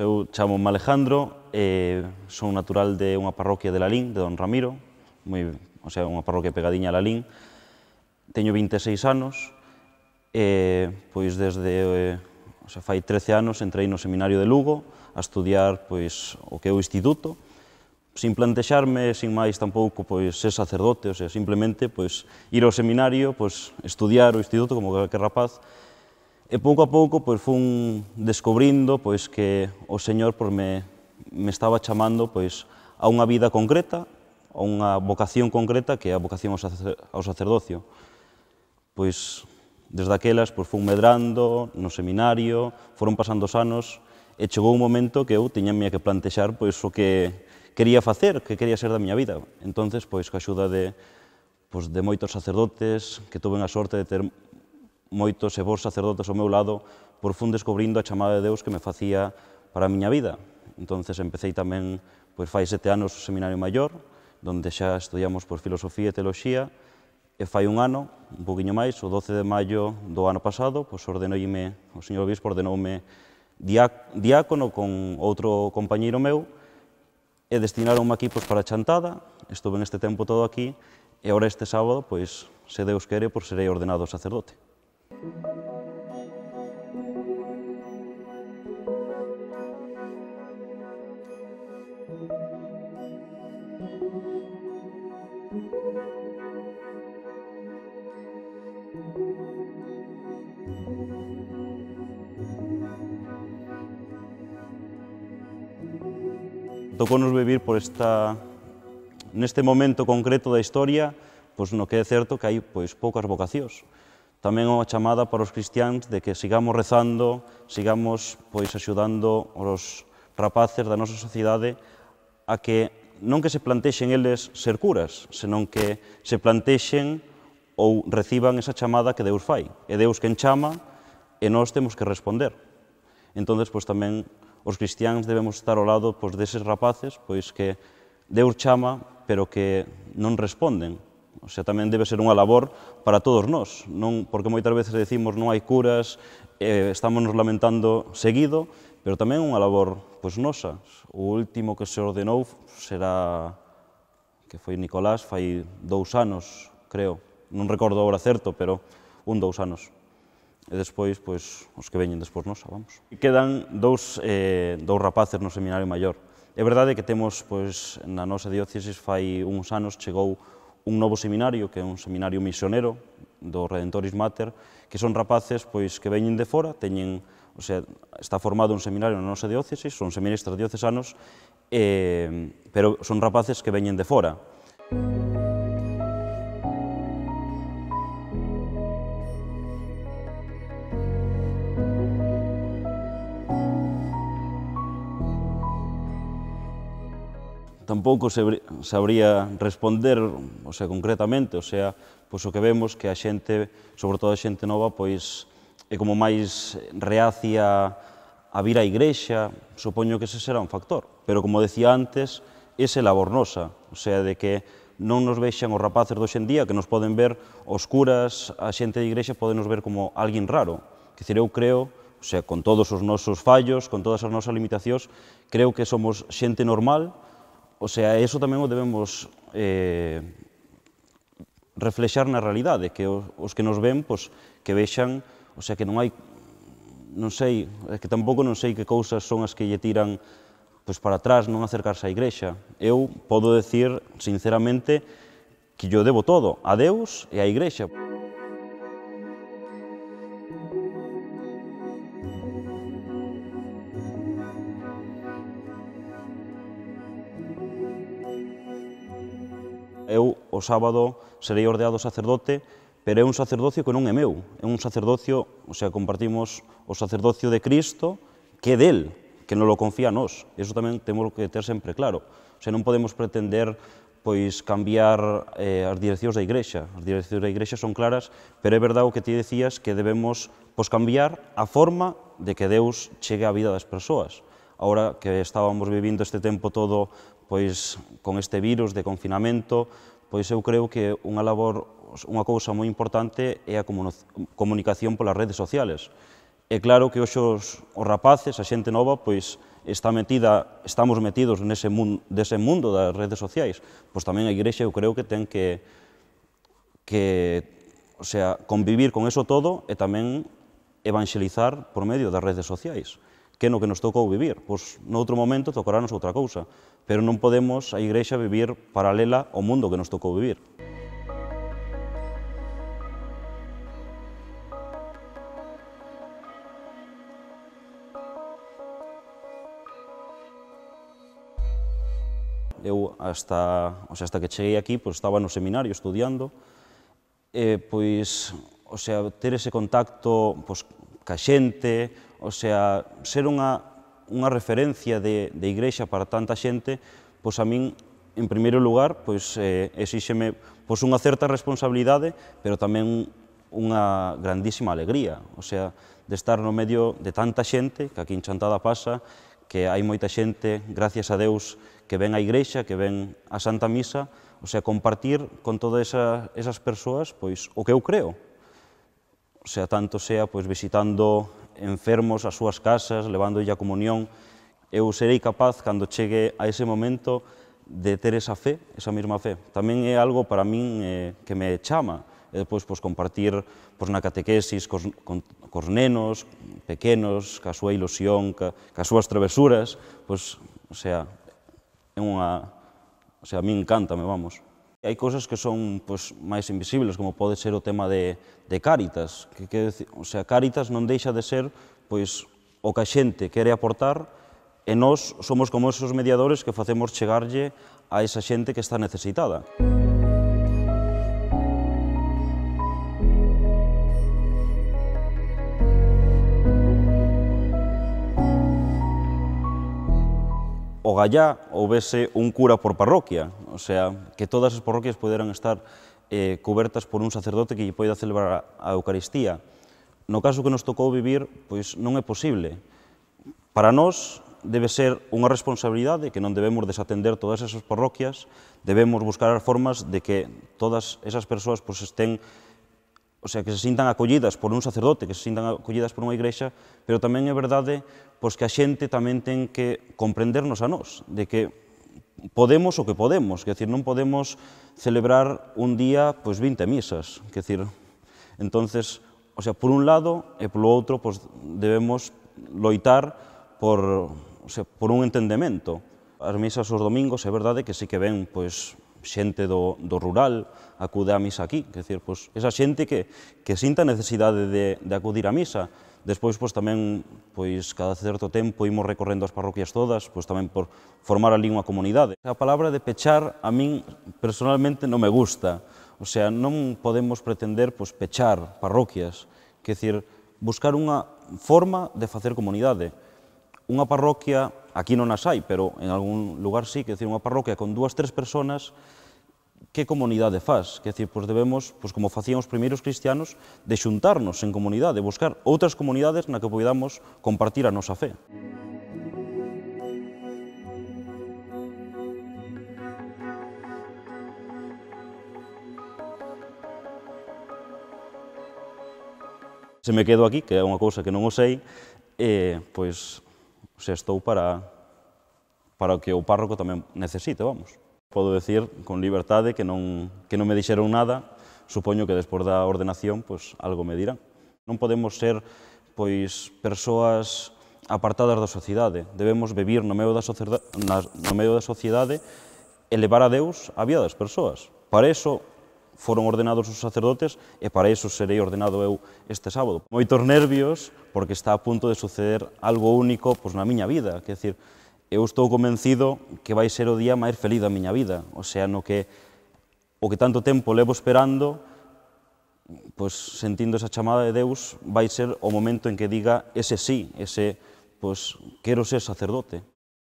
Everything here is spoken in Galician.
Eu chamo Alejandro, eh, son natural de unha parroquia de Lalín, de Don Ramiro, moi, o sea, unha parroquia pegadiña a Lalín. Teño 26 anos, eh, pois desde eh, o sea, fai 13 anos entrei no seminario de Lugo a estudiar pois, o que é o instituto, sin plantexarme, sin máis tampouco pois ser sacerdote, o sea, simplemente pois ir ao seminario, pois estudiar o instituto como que rapaz E pouco a pouco pois, fun descubrindo pois, que o Señor pois, me, me estaba chamando pois, a unha vida concreta, a unha vocación concreta que é a vocación ao sacerdocio. Pois desde aquelas pois, fun medrando no seminario, foron pasando os anos e chegou un momento que eu tiña que plantexar pois, o que quería facer, que quería ser da miña vida. Entonces, pois, coa axuda de, pois, de moitos sacerdotes que tuven a sorte de ter moitos e vos sacerdotes ao meu lado, por fun descubrindo a chamada de Deus que me facía para a miña vida. Entonces empecéi tamén, pois fai sete anos, o Seminario Maior, donde xa estudiamos por Filosofía e Teoloxía, e fai un ano, un poquinho máis, o 12 de maio do ano pasado, pois ordenoime, o señor Bispo ordenoume diácono con outro compañeiro meu, e destinaronme aquí pois, para a Chantada, estuve neste tempo todo aquí, e agora este sábado, pois, se Deus quere, pois serei ordenado sacerdote. Tocónos vivir por esta neste momento concreto da historia, pois no que é certo que hai pois poucas vocacións tamén é unha chamada para os cristiáns de que sigamos rezando, sigamos pois axudando os rapaces da nosa sociedade a que non que se plantexen eles ser curas, senón que se plantexen ou reciban esa chamada que Deus fai. É Deus quen chama e nós temos que responder. Entón, pois tamén os cristiáns debemos estar ao lado pois, deses rapaces pois que Deus chama, pero que non responden O sea, tamén debe ser unha labor para todos nós, non porque moitas veces decimos non hai curas, eh, estamos nos lamentando seguido, pero tamén unha labor pois nosa. O último que se ordenou será que foi Nicolás fai dous anos, creo. Non recordo agora certo, pero un dous anos. E despois, pois, os que veñen despois nosa, vamos. Quedan dous, eh, dous rapaces no seminario maior. É verdade que temos, pois, na nosa diócesis fai uns anos chegou un novo seminario, que é un seminario misionero do Redentoris Mater, que son rapaces pois que veñen de fora, teñen, o sea, está formado un seminario na nosa diócese, son seminaristas diocesanos, eh, pero son rapaces que veñen de fora. Música tampouco se sabría responder, o sea, concretamente, o sea, pois o que vemos que a xente, sobre todo a xente nova, pois é como máis reacia a vir á igrexa, supoño que ese será un factor, pero como decía antes, é labor nosa, o sea, de que non nos vexan os rapaces do xendía, que nos poden ver oscuras, a xente de igrexa poden nos ver como alguén raro. Que dizer, eu creo, o sea, con todos os nosos fallos, con todas as nosas limitacións, creo que somos xente normal, O sea, eso tamén o debemos eh, reflexar na realidade, que os, os que nos ven, pois, que vexan, o sea, que non hai, non sei, que tampouco non sei que cousas son as que lle tiran pois, para atrás, non acercarse á igrexa. Eu podo decir, sinceramente, que yo debo todo a Deus e á igrexa. eu o sábado serei ordeado sacerdote, pero é un sacerdocio que non é meu, é un sacerdocio, o sea, compartimos o sacerdocio de Cristo que é del, que non lo confía a nós. Eso tamén temos que ter sempre claro. O sea, non podemos pretender pois cambiar eh, as direccións da Igrexa. As direccións da Igrexa son claras, pero é verdade o que ti decías que debemos pois, cambiar a forma de que Deus chegue á vida das persoas ahora que estábamos vivindo este tempo todo pois con este virus de confinamento, pois eu creo que unha labor, unha cousa moi importante é a comunicación polas redes sociales. É claro que hoxe os, os rapaces, a xente nova, pois está metida, estamos metidos nese mundo, dese mundo das redes sociais. Pois tamén a Igrexa eu creo que ten que que o sea, convivir con eso todo e tamén evangelizar por medio das redes sociais que é no que nos tocou vivir. Pois noutro momento tocarános outra cousa, pero non podemos a Igrexa vivir paralela ao mundo que nos tocou vivir. eu hasta, o sea, hasta que cheguei aquí, pois estaba no seminario estudiando, e pois, o sea, ter ese contacto pois, ca xente, o sea, ser unha, unha referencia de, de igrexa para tanta xente, pois a min, en primeiro lugar, pois eh, exíxeme pois unha certa responsabilidade, pero tamén unha grandísima alegría, o sea, de estar no medio de tanta xente que aquí en Chantada pasa, que hai moita xente, gracias a Deus, que ven á igrexa, que ven á Santa Misa, o sea, compartir con todas esa, esas persoas pois o que eu creo, sea tanto sea pois visitando enfermos as súas casas, levándolle a comunión, eu serei capaz cando chegue a ese momento de ter esa fe, esa mesma fe. Tamén é algo para min eh, que me chama, e depois pois, compartir pois, na catequesis cos, con, cos nenos pequenos, ca súa ilusión, ca, ca súas travesuras, pois, o sea, é unha... O sea, a mí me vamos. Hai cousas que son pois, máis invisibles, como pode ser o tema de, de Cáritas. Que, que, o sea, Cáritas non deixa de ser pois, o que a xente quere aportar e nós somos como esos mediadores que facemos chegarlle a esa xente que está necesitada. O gallá houvese un cura por parroquia, sea, que todas as parroquias poderan estar eh, cobertas por un sacerdote que lle poida celebrar a Eucaristía. No caso que nos tocou vivir, pois non é posible. Para nós debe ser unha responsabilidade que non debemos desatender todas esas parroquias, debemos buscar as formas de que todas esas persoas pois, estén o sea, que se sintan acollidas por un sacerdote, que se sintan acollidas por unha igrexa, pero tamén é verdade pois que a xente tamén ten que comprendernos a nós, de que podemos o que podemos, quer decir, non podemos celebrar un día pois 20 misas, quer decir, entonces, o sea, por un lado e polo outro pois debemos loitar por, o sea, por un entendemento. As misas os domingos é verdade que sí que ven pois xente do, do rural acude a misa aquí, quer dizer, pois, esa xente que, que sinta necesidade de, de acudir a misa. Despois, pois, tamén, pois, cada certo tempo imos recorrendo as parroquias todas, pois, tamén por formar ali unha comunidade. A palabra de pechar a min personalmente non me gusta, o sea, non podemos pretender pois, pechar parroquias, quer dizer, buscar unha forma de facer comunidade unha parroquia, aquí non as hai, pero en algún lugar sí, que decir, unha parroquia con dúas, tres personas, que comunidade faz? Que decir, pois debemos, pois como facían os primeiros cristianos, de xuntarnos en comunidade, buscar outras comunidades na que podamos compartir a nosa fe. Se me quedo aquí, que é unha cousa que non o sei, eh, pois se estou para, para o que o párroco tamén necesite, vamos. Podo decir con libertade que non, que non me dixeron nada, supoño que despois da ordenación pois, algo me dirán. Non podemos ser pois persoas apartadas da sociedade. Debemos vivir no medio da, sociedade, no medio da sociedade e levar a Deus a vida das persoas. Para eso foron ordenados os sacerdotes e para iso serei ordenado eu este sábado. Moitos nervios porque está a punto de suceder algo único pois, na miña vida, Quer decir, eu estou convencido que vai ser o día máis feliz da miña vida, o sea, no que o que tanto tempo levo esperando, pois sentindo esa chamada de Deus, vai ser o momento en que diga ese sí, ese pois quero ser sacerdote.